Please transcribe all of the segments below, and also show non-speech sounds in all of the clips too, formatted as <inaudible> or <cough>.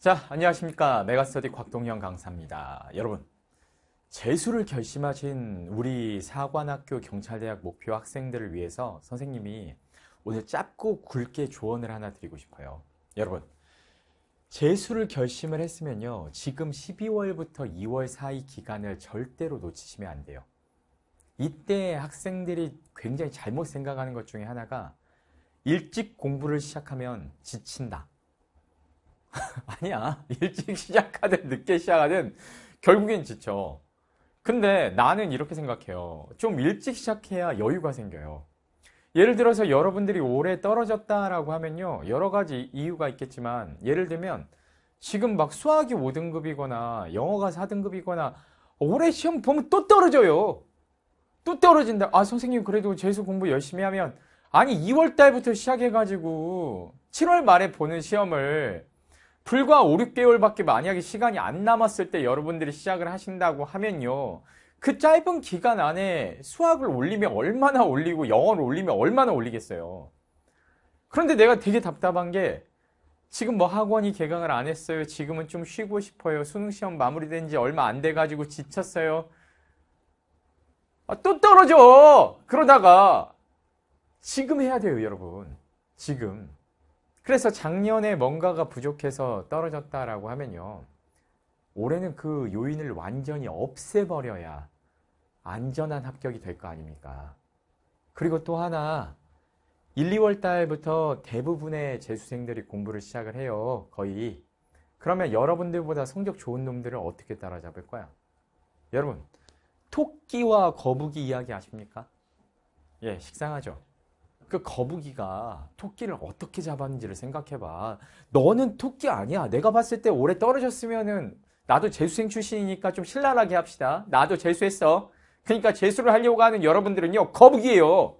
자, 안녕하십니까. 메가스터디 곽동현 강사입니다. 여러분, 재수를 결심하신 우리 사관학교 경찰대학 목표 학생들을 위해서 선생님이 오늘 짧고 굵게 조언을 하나 드리고 싶어요. 여러분, 재수를 결심을 했으면요. 지금 12월부터 2월 사이 기간을 절대로 놓치시면 안 돼요. 이때 학생들이 굉장히 잘못 생각하는 것 중에 하나가 일찍 공부를 시작하면 지친다. <laughs> 아니야. 일찍 시작하든 늦게 시작하든 결국엔 지쳐. 근데 나는 이렇게 생각해요. 좀 일찍 시작해야 여유가 생겨요. 예를 들어서 여러분들이 오래 떨어졌다라고 하면요. 여러 가지 이유가 있겠지만 예를 들면 지금 막 수학이 5등급이거나 영어가 4등급이거나 올해 시험 보면 또 떨어져요. 또 떨어진다. 아, 선생님 그래도 재수 공부 열심히 하면 아니 2월 달부터 시작해 가지고 7월 말에 보는 시험을 불과 5, 6개월밖에 만약에 시간이 안 남았을 때 여러분들이 시작을 하신다고 하면요. 그 짧은 기간 안에 수학을 올리면 얼마나 올리고 영어를 올리면 얼마나 올리겠어요. 그런데 내가 되게 답답한 게 지금 뭐 학원이 개강을 안 했어요. 지금은 좀 쉬고 싶어요. 수능 시험 마무리된 지 얼마 안 돼 가지고 지쳤어요. 아, 또 떨어져. 그러다가 지금 해야 돼요, 여러분. 지금. 그래서 작년에 뭔가가 부족해서 떨어졌다라고 하면요. 올해는 그 요인을 완전히 없애버려야 안전한 합격이 될 거 아닙니까? 그리고 또 하나, 1, 2월 달부터 대부분의 재수생들이 공부를 시작을 해요. 거의. 그러면 여러분들보다 성적 좋은 놈들을 어떻게 따라잡을 거야? 여러분, 토끼와 거북이 이야기 아십니까? 예, 식상하죠. 그 거북이가 토끼를 어떻게 잡았는지를 생각해봐. 너는 토끼 아니야. 내가 봤을 때 오래 떨어졌으면은 나도 재수생 출신이니까 좀 신랄하게 합시다. 나도 재수했어. 그러니까 재수를 하려고 하는 여러분들은요 거북이에요.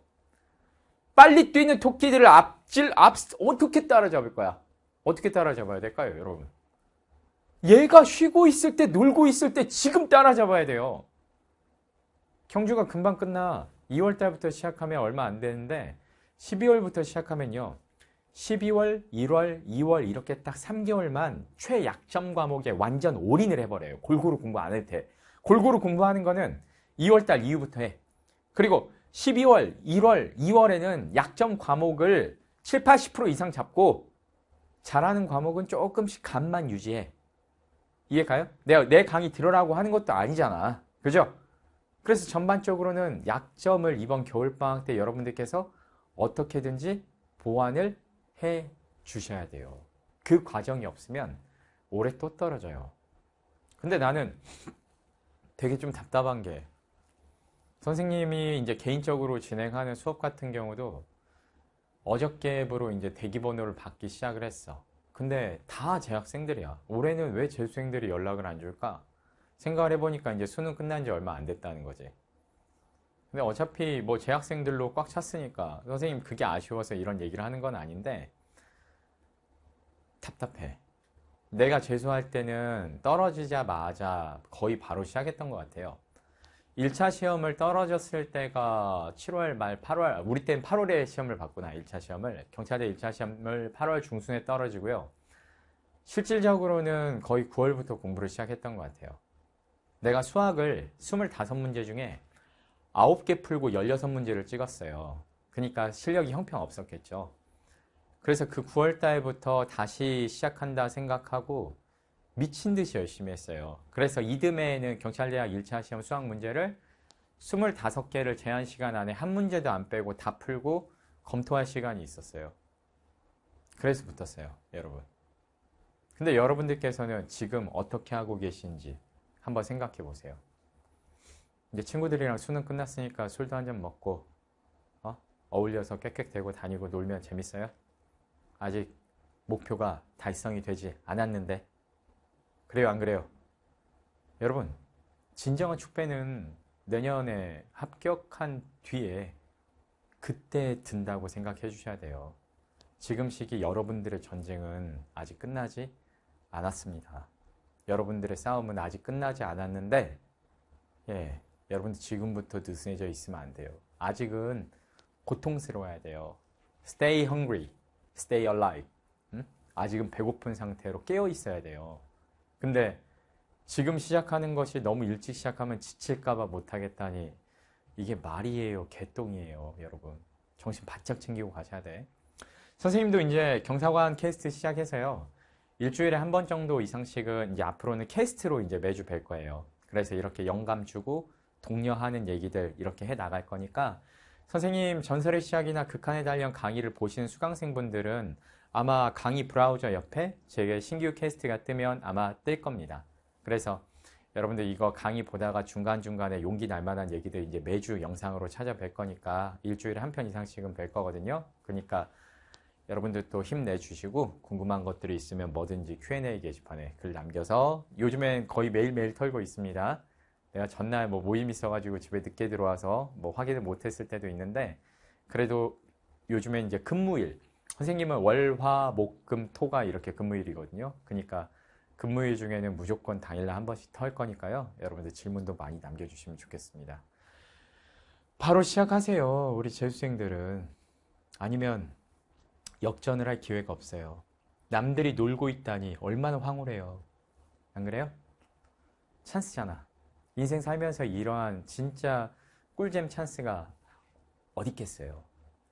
빨리 뛰는 토끼들을 앞질 앞 어떻게 따라잡을 거야? 어떻게 따라잡아야 될까요, 여러분? 얘가 쉬고 있을 때 놀고 있을 때 지금 따라잡아야 돼요. 경주가 금방 끝나. 2월 달부터 시작하면 얼마 안 되는데 12월부터 시작하면요. 12월, 1월, 2월 이렇게 딱 3개월만 최약점 과목에 완전 올인을 해버려요. 골고루 공부 안 해도 돼. 골고루 공부하는 거는 2월달 이후부터 해. 그리고 12월, 1월, 2월에는 약점 과목을 7, 80% 이상 잡고 잘하는 과목은 조금씩 간만 유지해. 이해가요? 내가 내 강의 들으라고 하는 것도 아니잖아. 그죠? 그래서 전반적으로는 약점을 이번 겨울방학 때 여러분들께서 어떻게든지 보완을 해 주셔야 돼요. 그 과정이 없으면 올해 또 떨어져요. 근데 나는 되게 좀 답답한 게 선생님이 이제 개인적으로 진행하는 수업 같은 경우도 어저께 부으로 이제 대기번호를 받기 시작을 했어. 근데 다 재학생들이야. 올해는 왜 재수생들이 연락을 안 줄까? 생각을 해보니까 이제 수능 끝난 지 얼마 안 됐다는 거지. 근데 어차피 뭐 재학생들로 꽉 찼으니까 선생님 그게 아쉬워서 이런 얘기를 하는 건 아닌데 답답해. 내가 재수할 때는 떨어지자마자 거의 바로 시작했던 것 같아요. 1차 시험을 떨어졌을 때가 7월 말 8월 우리 때는 8월에 시험을 봤구나 1차 시험을 경찰대 1차 시험을 8월 중순에 떨어지고요. 실질적으로는 거의 9월부터 공부를 시작했던 것 같아요. 내가 수학을 25문제 중에 9개 풀고 16문제를 찍었어요. 그러니까 실력이 형편없었겠죠. 그래서 그 9월 달부터 다시 시작한다 생각하고 미친 듯이 열심히 했어요. 그래서 이듬해에는 경찰대학 1차 시험 수학 문제를 25개를 제한 시간 안에 한 문제도 안 빼고 다 풀고 검토할 시간이 있었어요. 그래서 붙었어요, 여러분. 근데 여러분들께서는 지금 어떻게 하고 계신지 한번 생각해 보세요. 이제 친구들이랑 수능 끝났으니까 술도 한 잔 먹고 어? 어울려서 깨끗대고 다니고 놀면 재밌어요? 아직 목표가 달성이 되지 않았는데 그래요 안 그래요? 여러분 진정한 축배는 내년에 합격한 뒤에 그때 든다고 생각해 주셔야 돼요. 지금 시기 여러분들의 전쟁은 아직 끝나지 않았습니다. 여러분들의 싸움은 아직 끝나지 않았는데, 예, 여러분들 지금부터 느슨해져 있으면 안 돼요. 아직은 고통스러워야 돼요. Stay hungry, stay alive. 응? 아직은 배고픈 상태로 깨어 있어야 돼요. 근데 지금 시작하는 것이 너무 일찍 시작하면 지칠까봐 못하겠다니 이게 말이에요, 개똥이에요, 여러분. 정신 바짝 챙기고 가셔야 돼. 선생님도 이제 경사관 캐스트 시작해서요. 일주일에 한 번 정도 이상씩은 이제 앞으로는 캐스트로 이제 매주 뵐 거예요. 그래서 이렇게 영감 주고 독려하는 얘기들 이렇게 해 나갈 거니까 선생님 전설의 시작이나 극한의 달련 강의를 보시는 수강생분들은 아마 강의 브라우저 옆에 제 신규 캐스트가 뜨면 아마 뜰 겁니다. 그래서 여러분들 이거 강의 보다가 중간중간에 용기 날 만한 얘기들 이제 매주 영상으로 찾아뵐 거니까 일주일에 한 편 이상씩은 뵐 거거든요. 그러니까 여러분들 또 힘내주시고 궁금한 것들이 있으면 뭐든지 Q&A 게시판에 글 남겨서 요즘엔 거의 매일매일 털고 있습니다. 내가 전날 뭐 모임 있어가지고 집에 늦게 들어와서 뭐 확인을 못했을 때도 있는데 그래도 요즘엔 이제 근무일 선생님은 월화목금토가 이렇게 근무일이거든요. 그러니까 근무일 중에는 무조건 당일날 한 번씩 털 거니까요. 여러분들 질문도 많이 남겨주시면 좋겠습니다. 바로 시작하세요. 우리 재수생들은 아니면 역전을 할 기회가 없어요. 남들이 놀고 있다니 얼마나 황홀해요. 안 그래요? 찬스잖아. 인생 살면서 이러한 진짜 꿀잼 찬스가 어디 있겠어요.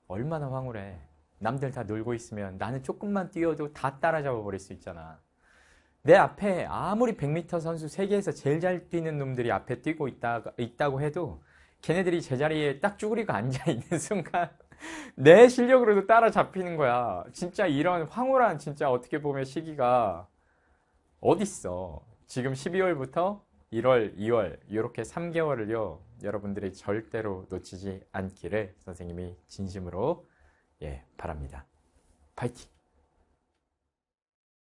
얼마나 황홀해. 남들 다 놀고 있으면 나는 조금만 뛰어도 다 따라잡아 버릴 수 있잖아. 내 앞에 아무리 100m 선수 세계에서 제일 잘 뛰는 놈들이 앞에 뛰고 있다, 있다고 해도 걔네들이 제자리에 딱 쭈그리고 앉아 있는 <laughs> 순간 내 실력으로도 따라잡히는 거야. 진짜 이런 황홀한 진짜 어떻게 보면 시기가 어딨어. 지금 12월부터 1월, 2월 이렇게 3개월을요 여러분들이 절대로 놓치지 않기를 선생님이 진심으로 예 바랍니다. 파이팅!